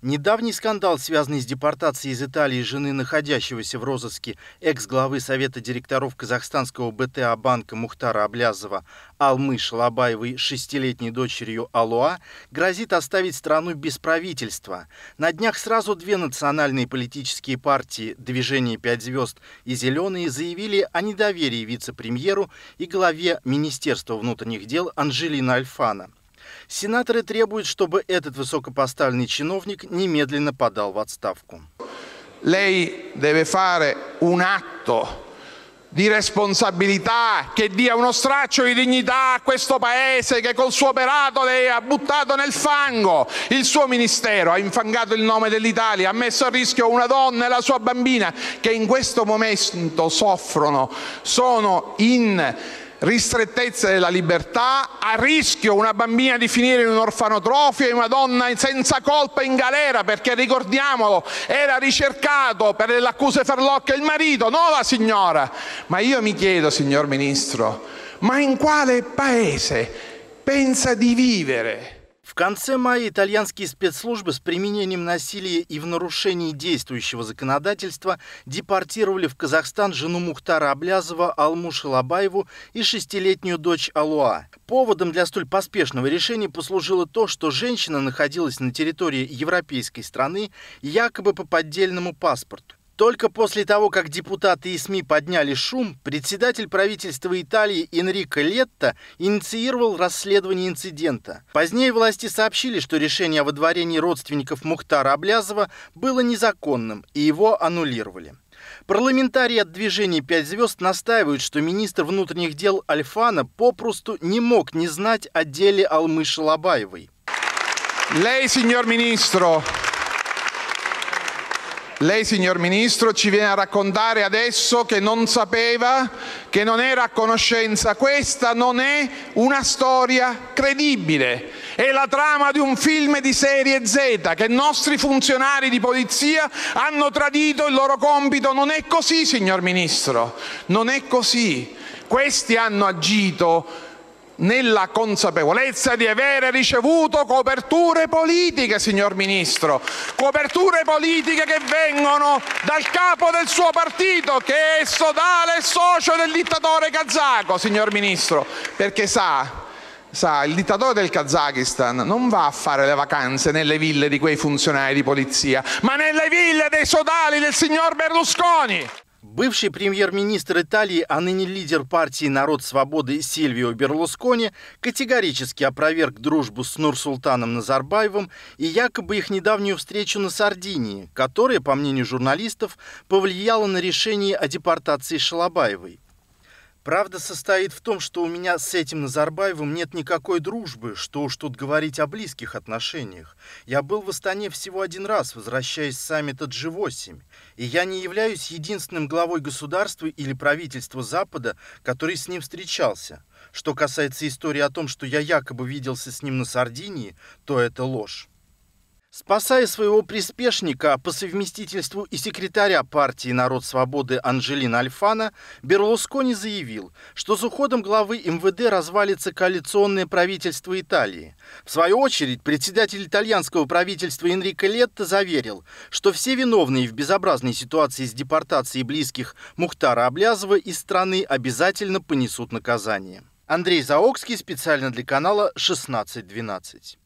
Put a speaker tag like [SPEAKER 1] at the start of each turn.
[SPEAKER 1] Недавний скандал, связанный с депортацией из Италии жены находящегося в розыске экс-главы Совета директоров казахстанского БТА банка Мухтара Облязова Алмы Шалабаевой шестилетней дочерью Алуа, грозит оставить страну без правительства. На днях сразу две национальные политические партии «Движение пять звезд» и «Зеленые» заявили о недоверии вице-премьеру и главе Министерства внутренних дел Анжелина Альфана. Сенаторы требуют, чтобы этот высокопоставленный чиновник немедленно подал в отставку. Lei deve fare un atto
[SPEAKER 2] di responsabilità che dia uno straccio di dignità a questo Paese che col suo operato lei ha buttato nel fango. Il suo ministero ha infangato il nome dell'Italia, ha messo a rischio una donna e la sua bambina che in questo momento soffrono, sono in ristrettezza della libertà, a rischio una bambina di finire in un orfanotrofio e una donna senza colpa in galera, perché ricordiamolo, era ricercato per le accuse farlocche il marito, non la signora. Ma io mi chiedo, signor Ministro, ma in quale Paese
[SPEAKER 1] pensa di vivere конце мая итальянские спецслужбы с применением насилия и в нарушении действующего законодательства депортировали в Казахстан жену Мухтара Аблязова Алму Шалабаеву и шестилетнюю дочь Алуа. Поводом для столь поспешного решения послужило то, что женщина находилась на территории европейской страны якобы по поддельному паспорту. Только после того, как депутаты и СМИ подняли шум, председатель правительства Италии Энрико Летто инициировал расследование инцидента. Позднее власти сообщили, что решение о выдворении родственников Мухтара Облязова было незаконным, и его аннулировали. Парламентарии от движения «Пять звезд» настаивают, что министр внутренних дел Альфана попросту не мог не знать о деле Алмы Шалабаевой.
[SPEAKER 2] Лей, сеньор министро, Lei, signor Ministro, ci viene a raccontare adesso che non sapeva, che non era a conoscenza. Questa non è una storia credibile. È la trama di un film di serie Z che i nostri funzionari di polizia hanno tradito il loro compito. Non è così, signor Ministro. Non è così. Questi hanno agito nella consapevolezza di avere ricevuto coperture politiche, signor Ministro, coperture politiche che vengono dal capo del suo partito, che è sodale e socio del dittatore kazako, signor Ministro, perché sa Sa, il dittatore del Kazakistan non va a fare le vacanze nelle ville di quei funzionari di polizia,
[SPEAKER 1] ma nelle ville dei sodali del signor Berlusconi. Бывший премьер-министр Италии, а ныне лидер партии «Народ свободы» Сильвио Берлускони категорически опроверг дружбу с Нурсултаном Назарбаевым и якобы их недавнюю встречу на Сардинии, которая, по мнению журналистов, повлияла на решение о депортации Шалабаевой. Правда состоит в том, что у меня с этим Назарбаевым нет никакой дружбы, что уж тут говорить о близких отношениях. Я был в Астане всего один раз, возвращаясь с саммита G8, и я не являюсь единственным главой государства или правительства Запада, который с ним встречался. Что касается истории о том, что я якобы виделся с ним на Сардинии, то это ложь. Спасая своего приспешника, по совместительству и секретаря партии «Народ свободы» Анжелина Альфана, Берлускони заявил, что с уходом главы МВД развалится коалиционное правительство Италии. В свою очередь, председатель итальянского правительства Энрико Летто заверил, что все виновные в безобразной ситуации с депортацией близких Мухтара Аблязова из страны обязательно понесут наказание. Андрей Заокский специально для канала «1612».